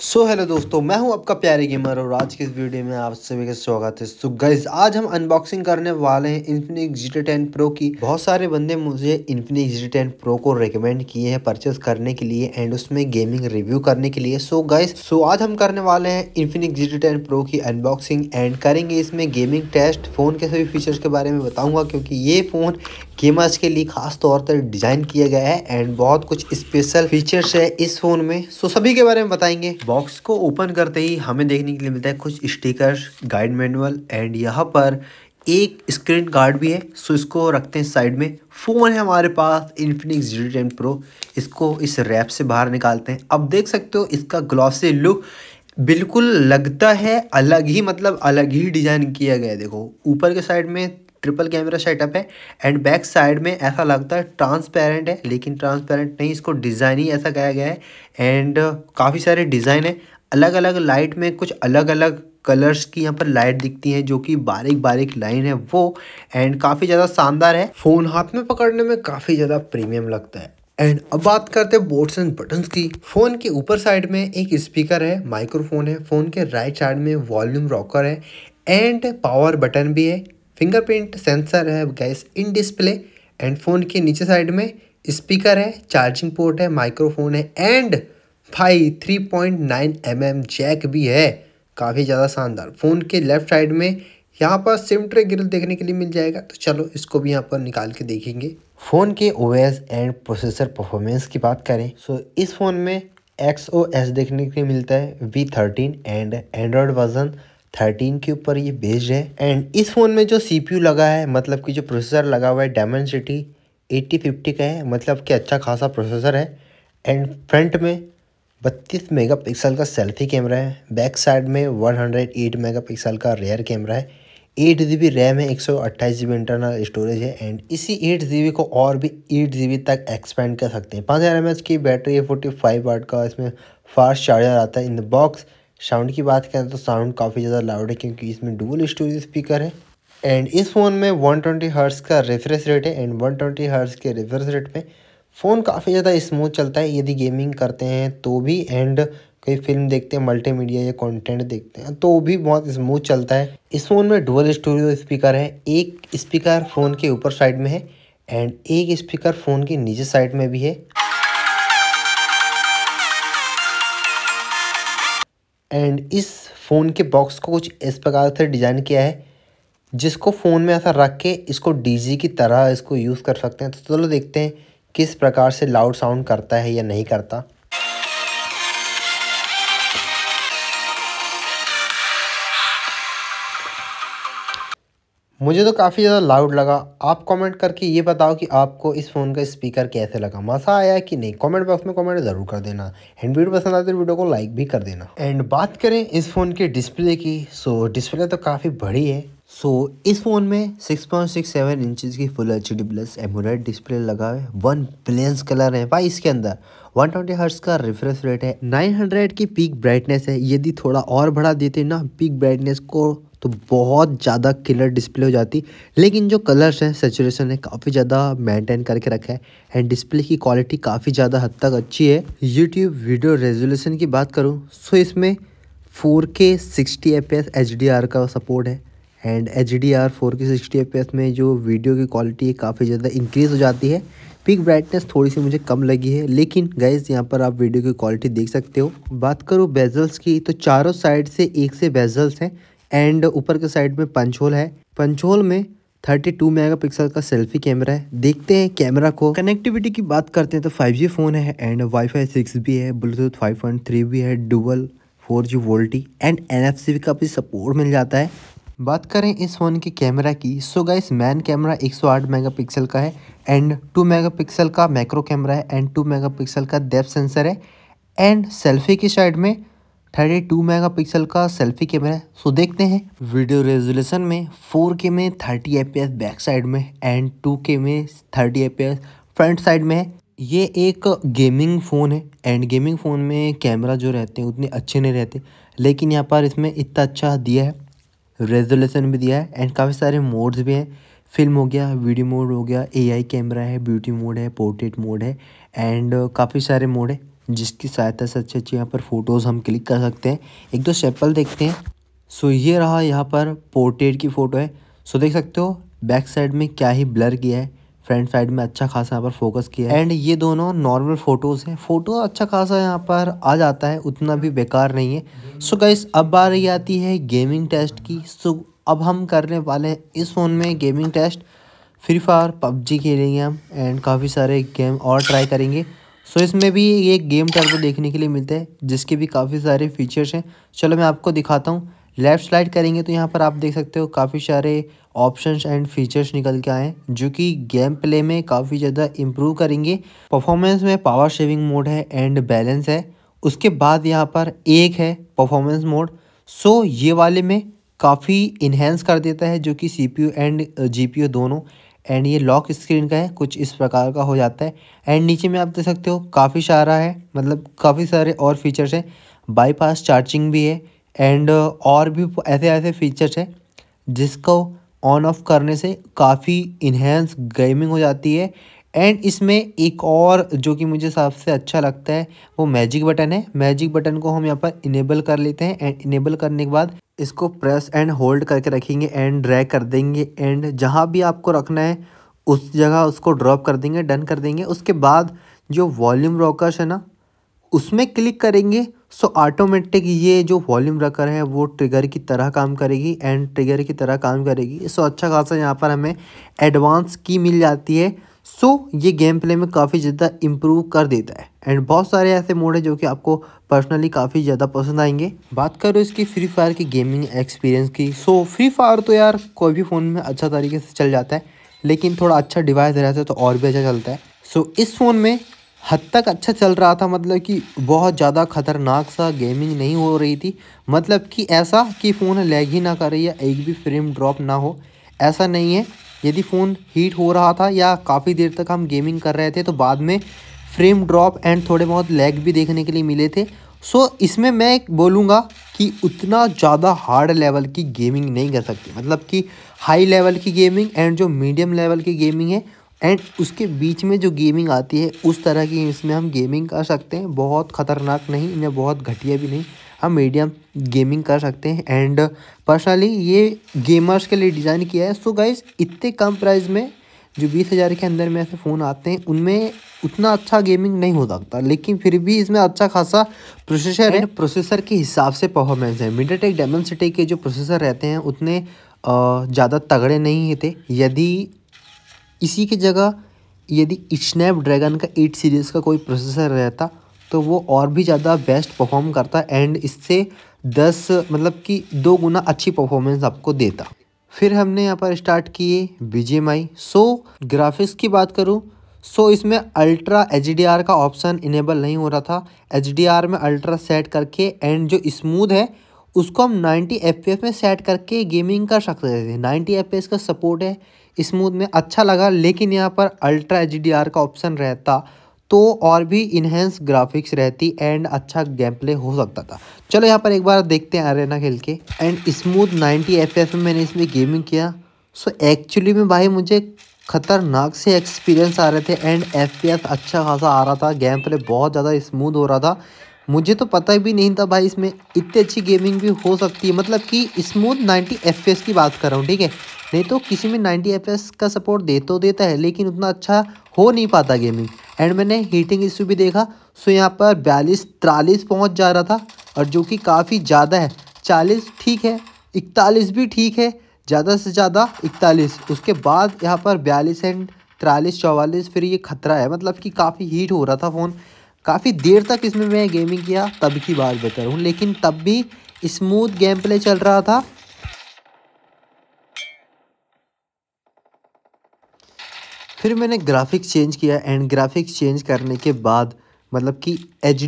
सो so, hello दोस्तों मैं हूं आपका प्यारे गेमर और आज के इस वीडियो में आप सभी का स्वागत है सो गाइज आज हम अनबॉक्सिंग करने वाले हैं इन्फिनिक जी टेन प्रो की बहुत सारे बंदे मुझे इन्फिनिक्स जी टेन प्रो को रेकमेंड किए हैं परचेस करने के लिए एंड उसमें गेमिंग रिव्यू करने के लिए सो गाइज सो आज हम करने वाले हैं इन्फिनिक जी टेन प्रो की अनबॉक्सिंग एंड करेंगे इसमें गेमिंग टेस्ट फ़ोन के सभी फीचर्स के बारे में बताऊँगा क्योंकि ये फ़ोन गेमर्स के लिए खास तौर पर डिज़ाइन किया गया है एंड बहुत कुछ स्पेशल फीचर्स है इस फ़ोन में सो सभी के बारे में बताएंगे बॉक्स को ओपन करते ही हमें देखने के लिए मिलता है कुछ स्टिकर्स गाइड मैनुअल एंड यहाँ पर एक स्क्रीन गार्ड भी है सो इसको रखते हैं साइड में फ़ोन है हमारे पास इन्फिनिक्स जी टेन प्रो इसको इस रैप से बाहर निकालते हैं अब देख सकते हो इसका ग्लॉसी लुक बिल्कुल लगता है अलग ही मतलब अलग ही डिज़ाइन किया गया है देखो ऊपर के साइड में ट्रिपल कैमरा सेटअप है एंड बैक साइड में ऐसा लगता है ट्रांसपेरेंट है लेकिन ट्रांसपेरेंट नहीं इसको डिज़ाइन ही ऐसा कहा गया है एंड काफ़ी सारे डिज़ाइन है अलग अलग लाइट में कुछ अलग अलग कलर्स की यहाँ पर लाइट दिखती है जो कि बारीक बारीक लाइन है वो एंड काफ़ी ज़्यादा शानदार है फ़ोन हाथ में पकड़ने में काफ़ी ज़्यादा प्रीमियम लगता है एंड अब बात करते हैं बोर्ड्स एंड बटन्स की फ़ोन के ऊपर साइड में एक स्पीकर है माइक्रोफोन है फ़ोन के राइट साइड में वॉल्यूम रॉकर है एंड पावर बटन भी है फिंगरप्रिंट सेंसर है guys in display and phone के नीचे साइड में स्पीकर है चार्जिंग पोर्ट है माइक्रोफोन है एंड भाई three point nine M M jack भी है काफ़ी ज़्यादा शानदार फ़ोन के लेफ्ट साइड में यहाँ पर सिम ट्रे ग्रिल देखने के लिए मिल जाएगा तो चलो इसको भी यहाँ पर निकाल के देखेंगे फ़ोन के ओ एंड प्रोसेसर परफॉर्मेंस की बात करें सो इस फ़ोन में एक्स ओ एस देखने के लिए मिलता है V thirteen and Android version thirteen के ऊपर ये बेस्ड है एंड इस फ़ोन में जो सी लगा है मतलब कि जो प्रोसेसर लगा हुआ है डायमंड सिटी एट्टी फिफ्टी का है मतलब कि अच्छा खासा प्रोसेसर है एंड फ्रंट में बत्तीस मेगापिक्सल का सेल्फी कैमरा है बैक साइड में 108 मेगापिक्सल का रेयर कैमरा है एट जी बी रैम है एक सौ अट्ठाईस जी बी इंटरनल स्टोरेज है एंड इसी एट जी बी को और भी एट जी बी तक एक्सपेंड कर सकते हैं पाँच हज़ार एम एच की बैटरी है फोर्टी फाइव वाट का इसमें फास्ट चार्जर आता है इन द बॉक्स साउंड की बात करें तो साउंड काफ़ी ज़्यादा लाउड है क्योंकि इसमें डुअल स्टोरेज स्पीकर है एंड इस फ़ोन में वन ट्वेंटी का रिफ्रेश रेट है एंड वन ट्वेंटी के रिफ्रेश रेट में फ़ोन काफ़ी ज़्यादा स्मूथ चलता है यदि गेमिंग करते हैं तो भी एंड कई फिल्म देखते हैं मल्टीमीडिया या कंटेंट देखते हैं तो भी बहुत स्मूथ चलता है इस फ़ोन में डुअल स्टूडियो स्पीकर है एक स्पीकर फ़ोन के ऊपर साइड में है एंड एक स्पीकर फ़ोन के नीचे साइड में भी है एंड इस फ़ोन के बॉक्स को कुछ इस प्रकार से डिज़ाइन किया है जिसको फ़ोन में ऐसा रख के इसको डी की तरह इसको यूज़ कर सकते हैं तो चलो देखते हैं किस प्रकार से लाउड साउंड करता है या नहीं करता मुझे तो काफ़ी ज़्यादा लाउड लगा आप कमेंट करके ये बताओ कि आपको इस फ़ोन का स्पीकर कैसे लगा मसा आया कि नहीं कमेंट बॉक्स में कमेंट ज़रूर कर देना एंड वीडियो पसंद आते तो वीडियो को लाइक भी कर देना एंड बात करें इस फ़ोन के डिस्प्ले की सो डिस्प्ले तो काफ़ी बड़ी है सो so, इस फ़ोन में 6.67 इंचेस की full H D plus AMOLED display लगा है वन बिलियंस कलर है भाई इसके अंदर 120 ट्वेंटी हर्ट्स का रिफ्रेश रेट है 900 की पीक ब्राइटनेस है यदि थोड़ा और बढ़ा देते ना पीक ब्राइटनेस को तो बहुत ज़्यादा क्लियर डिस्प्ले हो जाती लेकिन जो कलर्स हैं सेचुरेशन है काफ़ी ज़्यादा मेंटेन करके रखा है एंड डिस्प्ले की क्वालिटी काफ़ी ज़्यादा हद तक अच्छी है यूट्यूब वीडियो रेजोल्यूशन की बात करूँ सो इसमें four K sixty F S H D R का सपोर्ट है and H D R four K sixty F S में जो वीडियो की क्वालिटी है काफ़ी ज़्यादा इंक्रीज़ हो जाती है पिक ब्राइटनेस थोड़ी सी मुझे कम लगी है लेकिन गैस यहाँ पर आप वीडियो की क्वालिटी देख सकते हो बात करूँ बेजल्स की तो चारों साइड से एक से बेजल्स हैं एंड ऊपर के साइड में पंचोल है पंचोल में 32 मेगापिक्सल का सेल्फी कैमरा है देखते हैं कैमरा को कनेक्टिविटी की बात करते हैं तो 5G फ़ोन है एंड वाईफाई 6 भी है ब्लूटूथ 5.3 भी है dual 4G VoLTE and NFC भी का भी सपोर्ट मिल जाता है बात करें इस फ़ोन के कैमरा की so guys main camera 108 megapixel का है एंड 2 मेगापिक्सल का मैक्रो कैमरा है एंड 2 मेगापिक्सल का डेप्थ सेंसर है एंड सेल्फी की साइड में थर्टी टू मेगा पिक्सल का सेल्फी कैमरा है सो देखते हैं वीडियो रेजोल्यूशन में फोर के में थर्टी एफ बैक साइड में एंड टू के में थर्टी एफ फ्रंट साइड में है ये एक गेमिंग फ़ोन है एंड गेमिंग फ़ोन में कैमरा जो रहते हैं उतने अच्छे नहीं रहते लेकिन यहाँ पर इसमें इतना अच्छा दिया है रेजोल्यूशन भी दिया है एंड काफ़ी सारे मोड्स भी हैं फिल्म हो गया वीडियो मोड हो गया एआई कैमरा है ब्यूटी मोड है पोर्ट्रेट मोड है एंड काफ़ी सारे मोड है जिसकी सहायता से अच्छे अच्छे यहाँ पर फ़ोटोज़ हम क्लिक कर सकते हैं एक दो सैंपल देखते हैं सो ये रहा यहाँ पर पोर्ट्रेट की फ़ोटो है सो देख सकते हो बैक साइड में क्या ही ब्लर किया है फ्रंट साइड में अच्छा खासा यहाँ पर फोकस किया है एंड ये दोनों नॉर्मल फ़ोटोज़ हैं फ़ोटो अच्छा खासा यहाँ पर आ जाता है उतना भी बेकार नहीं है सो गाइस अब रही आती है गेमिंग टेस्ट की सो अब हम करने वाले हैं इस फ़ोन में gaming test Free Fire PUBG खेलेंगे हम एंड काफ़ी सारे गेम और ट्राई करेंगे सो इसमें भी ये गेम टर्बो देखने के लिए मिलता है जिसके भी काफ़ी सारे फीचर्स हैं चलो मैं आपको दिखाता हूँ लेफ़्ट स्लाइड करेंगे तो यहाँ पर आप देख सकते हो काफ़ी सारे ऑप्शंस एंड फीचर्स निकल के आए हैं जो कि गेम प्ले में काफ़ी ज़्यादा इम्प्रूव करेंगे परफॉर्मेंस में पावर शेविंग मोड है एंड बैलेंस है उसके बाद यहाँ पर एक है परफॉर्मेंस मोड सो ये वाले में काफ़ी इन्हेंस कर देता है जो कि सी एंड जी दोनों एंड ये लॉक स्क्रीन का है कुछ इस प्रकार का हो जाता है एंड नीचे में आप देख सकते हो काफ़ी सारा है मतलब काफ़ी सारे और फीचर्स हैं बाईपास चार्जिंग भी है एंड uh, और भी ऐसे ऐसे फीचर्स हैं जिसको ऑन ऑफ करने से काफ़ी इन्हेंस गेमिंग हो जाती है एंड इसमें एक और जो कि मुझे सबसे अच्छा लगता है वो मैजिक बटन है मैजिक बटन को हम यहाँ पर इनेबल कर लेते हैं एंड इनेबल करने के बाद इसको प्रेस एंड होल्ड करके रखेंगे एंड ड्रैग कर देंगे एंड जहाँ भी आपको रखना है उस जगह उसको ड्रॉप कर देंगे डन कर देंगे उसके बाद जो वॉल्यूम रॉकर्स है ना उसमें क्लिक करेंगे सो ऑटोमेटिक ये जो वॉल्यूम रकर है वो ट्रिगर की तरह काम करेगी एंड ट्रिगर की तरह काम करेगी सो अच्छा खासा यहाँ पर हमें एडवांस की मिल जाती है सो ये गेम प्ले में काफ़ी ज़्यादा इम्प्रूव कर देता है एंड बहुत सारे ऐसे मोड है जो कि आपको पर्सनली काफ़ी ज़्यादा पसंद आएंगे बात करो इसकी फ्री फायर की गेमिंग एक्सपीरियंस की सो फ्री फायर तो यार कोई भी फ़ोन में अच्छा तरीके से चल जाता है लेकिन थोड़ा अच्छा डिवाइस रहता है तो और भी अच्छा चलता है सो इस फ़ोन में हद तक अच्छा चल रहा था मतलब कि बहुत ज़्यादा खतरनाक सा गेमिंग नहीं हो रही थी मतलब कि ऐसा कि फ़ोन लैग ही ना करे या एक भी फ्रेम ड्रॉप ना हो ऐसा नहीं है यदि फ़ोन हीट हो रहा था या काफ़ी देर तक हम गेमिंग कर रहे थे तो बाद में फ्रेम ड्रॉप एंड थोड़े बहुत लैग भी देखने के लिए मिले थे सो so, इसमें मैं एक बोलूँगा कि उतना ज़्यादा हार्ड लेवल की गेमिंग नहीं कर सकती मतलब कि हाई लेवल की गेमिंग एंड जो मीडियम लेवल की गेमिंग है एंड उसके बीच में जो गेमिंग आती है उस तरह की इसमें हम गेमिंग कर सकते हैं बहुत ख़तरनाक नहीं इन्हें बहुत घटिया भी नहीं हम मीडियम गेमिंग कर सकते हैं एंड पर्सनली ये गेमर्स के लिए डिज़ाइन किया है सो so गाइज इतने कम प्राइस में जो बीस हज़ार के अंदर में ऐसे फ़ोन आते हैं उनमें उतना अच्छा गेमिंग नहीं हो सकता लेकिन फिर भी इसमें अच्छा खासा प्रोसेसर है प्रोसेसर के हिसाब से परफॉर्मेंस है मिडाटेक डायमेंसिटी के जो प्रोसेसर रहते हैं उतने ज़्यादा तगड़े नहीं थे यदि इसी की जगह यदि स्नैपड्रैगन का एट सीरीज़ का कोई प्रोसेसर रहता तो वो और भी ज़्यादा बेस्ट परफॉर्म करता एंड इससे दस मतलब कि दो गुना अच्छी परफॉर्मेंस आपको देता फिर हमने यहाँ पर स्टार्ट किए बी सो ग्राफिक्स की बात करूँ सो so, इसमें अल्ट्रा एच का ऑप्शन इनेबल नहीं हो रहा था एच में अल्ट्रा सेट करके एंड जो स्मूथ है उसको हम 90 एफ में सेट करके गेमिंग कर सकते थे 90 एफ का सपोर्ट है स्मूथ में अच्छा लगा लेकिन यहाँ पर अल्ट्रा एच का ऑप्शन रहता तो और भी इन्हेंस ग्राफिक्स रहती एंड अच्छा गेम प्ले हो सकता था चलो यहाँ पर एक बार देखते हैं अरेना खेल के एंड स्मूथ 90 एफ में मैंने इसमें गेमिंग किया सो so, एक्चुअली में भाई मुझे खतरनाक से एक्सपीरियंस आ रहे थे एंड एफ अच्छा खासा आ रहा था गेम प्ले बहुत ज़्यादा स्मूथ हो रहा था मुझे तो पता भी नहीं था भाई इसमें इतनी अच्छी गेमिंग भी हो सकती है मतलब कि स्मूथ 90 एफ की बात कर रहा हूँ ठीक है नहीं तो किसी में 90 एफ का सपोर्ट दे तो देता है लेकिन उतना अच्छा हो नहीं पाता गेमिंग एंड मैंने हीटिंग इशू भी देखा सो यहाँ पर बयालीस तिरालीस पहुँच जा रहा था और जो कि काफ़ी ज़्यादा है चालीस ठीक है इकतालीस भी ठीक है ज़्यादा से ज़्यादा इकतालीस उसके बाद यहाँ पर बयालीस एंड तिरालीस चौवालीस फिर ये खतरा है मतलब कि काफ़ी हीट हो रहा था फ़ोन काफ़ी देर तक इसमें मैं गेमिंग किया तब की बात बेहतर हूँ लेकिन तब भी स्मूथ गेम प्ले चल रहा था फिर मैंने ग्राफिक चेंज किया एंड ग्राफिक चेंज करने के बाद मतलब कि एच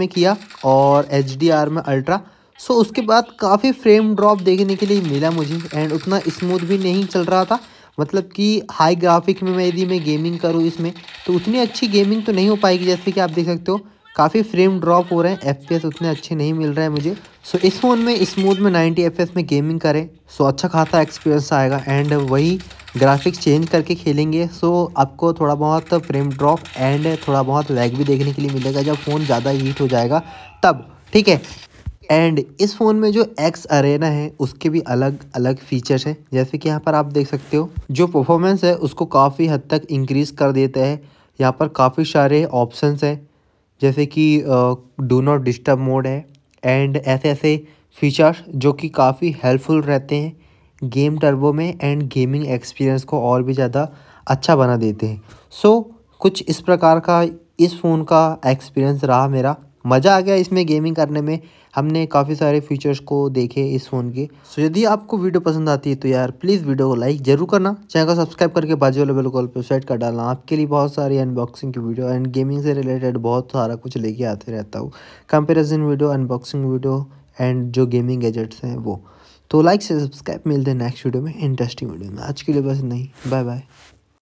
में किया और एच में अल्ट्रा सो उसके बाद काफ़ी फ्रेम ड्रॉप देखने के लिए मिला मुझे एंड उतना स्मूथ भी नहीं चल रहा था मतलब कि हाई ग्राफिक में मैं यदि मैं गेमिंग करूँ इसमें तो उतनी अच्छी गेमिंग तो नहीं हो पाएगी जैसे कि आप देख सकते हो काफ़ी फ्रेम ड्रॉप हो रहे हैं एफ उतने अच्छे नहीं मिल रहे हैं मुझे सो इस फ़ोन में स्मूथ में 90 एफ में गेमिंग करें सो अच्छा खासा एक्सपीरियंस आएगा एंड वही ग्राफिक्स चेंज करके खेलेंगे सो so, आपको थोड़ा बहुत फ्रेम ड्रॉप एंड थोड़ा बहुत लैग भी देखने के लिए मिलेगा जब फ़ोन ज़्यादा हीट हो जाएगा तब ठीक है एंड इस फ़ोन में जो एक्स अरेना है उसके भी अलग अलग फीचर्स हैं जैसे कि यहाँ पर आप देख सकते हो जो परफॉर्मेंस है उसको काफ़ी हद तक इंक्रीज़ कर देता है यहाँ पर काफ़ी सारे ऑप्शंस हैं जैसे कि डू नॉट डिस्टर्ब मोड है एंड ऐसे ऐसे फीचर्स जो कि काफ़ी हेल्पफुल रहते हैं गेम टर्बो में एंड गेमिंग एक्सपीरियंस को और भी ज़्यादा अच्छा बना देते हैं सो so, कुछ इस प्रकार का इस फ़ोन का एक्सपीरियंस रहा मेरा मज़ा आ गया इसमें गेमिंग करने में हमने काफ़ी सारे फीचर्स को देखे इस फ़ोन के सो यदि आपको वीडियो पसंद आती है तो यार प्लीज़ वीडियो को लाइक जरूर करना चैनल को सब्सक्राइब करके बाजू वाले बेल कॉल पर सेट कर डालना आपके लिए बहुत सारी अनबॉक्सिंग की वीडियो एंड गेमिंग से रिलेटेड बहुत सारा कुछ लेके आते रहता हूँ comparison video unboxing video and जो गेमिंग गैजेट्स हैं वो तो लाइक से सब्सक्राइब मिलते हैं नेक्स्ट वीडियो में इंटरेस्टिंग वीडियो में आज के लिए बस नहीं बाय बाय